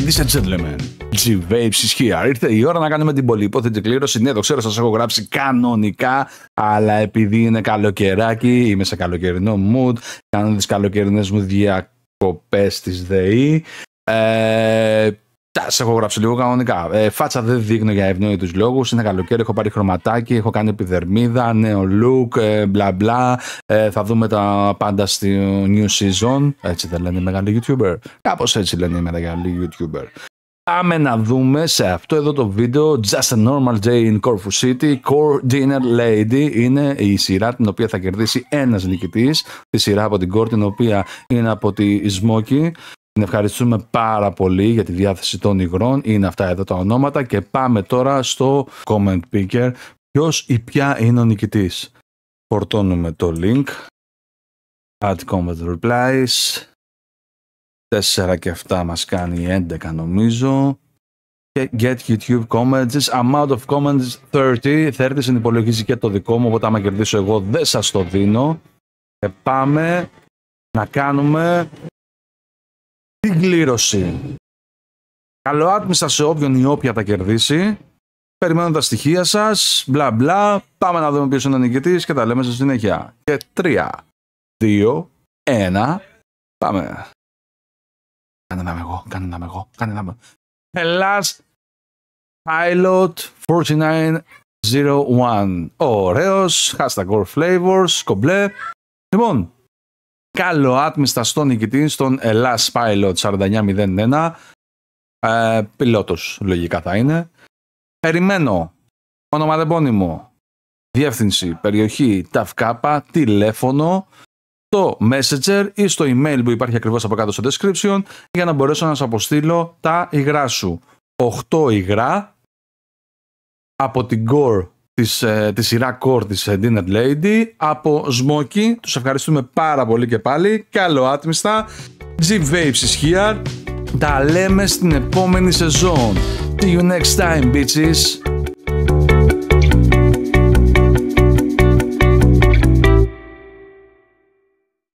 Ladies and gentlemen, G-Vapes Ήρθε η ώρα να κάνουμε την πολυπόθετη κλήρωση. Ναι, το ξέρω, σας έχω γράψει κανονικά, αλλά επειδή είναι καλοκαιράκι, είμαι σε καλοκαιρινό mood, κάνω τις καλοκαιρινές μου διακοπές της ΔΕΗ. Ε, σε έχω γράψει λίγο κανονικά. Ε, φάτσα δεν δείχνω για ευνόητους λόγους. Είναι καλοκαίρι, έχω πάρει χρωματάκι, έχω κάνει επιδερμίδα, νέο look, ε, μπλα μπλα. Ε, θα δούμε τα πάντα στη new season. Έτσι δεν λένε οι μεγάλοι YouTuber. Κάπως έτσι λένε οι μεγάλοι YouTuber. Πάμε να δούμε σε αυτό εδώ το βίντεο Just a Normal Day in Corfu City Core Dinner Lady είναι η σειρά την οποία θα κερδίσει ένας νικητής τη σειρά από την Core την οποία είναι από τη Smoky την ευχαριστούμε πάρα πολύ για τη διάθεση των υγρών. Είναι αυτά εδώ τα ονόματα και πάμε τώρα στο comment picker. ποιος ή ποια είναι ο νικητής. Φορτώνουμε το link. Add comment replies. 4 και 7 μας κάνει 11 νομίζω. Και get YouTube comments. Amount of comments 30. 30 συνυπολογίζει και το δικό μου, οπότε άμα κερδίσω εγώ δεν σας το δίνω. Και πάμε να κάνουμε την κλήρωση. Καλό άτμιστα σε όποιον ή όποια τα κερδίσει. Περιμένω τα στοιχεία σας. Μπλα μπλα. Πάμε να δούμε ποιος είναι ο νικητής και τα λέμε στη συνέχεια. Και 3, 2, 1. Πάμε. Κάνε να είμαι εγώ. Κάνε να είμαι εγώ. Κάνε να είμαι. last Pilot 4901. Ωραίος. Hashtag all flavors. Κομπλέ. Λοιπόν, Καλό καλοάτμιστα στον νικητή, στον Ελλάς Pilot 4901. Ε, πιλότος λογικά θα είναι. Περιμένω όνομα μου, διεύθυνση, περιοχή, ταυκάπα, τηλέφωνο, το Messenger ή στο email που υπάρχει ακριβώς από κάτω στο description για να μπορέσω να σας αποστείλω τα υγρά σου. 8 υγρά από την Gore Της της σειρά Core της ε, Dinner Lady από Smoky. Τους ευχαριστούμε πάρα πολύ και πάλι. Καλό άτμιστα. Jeep Vapes is here. Τα λέμε στην επόμενη σεζόν. See you next time, bitches.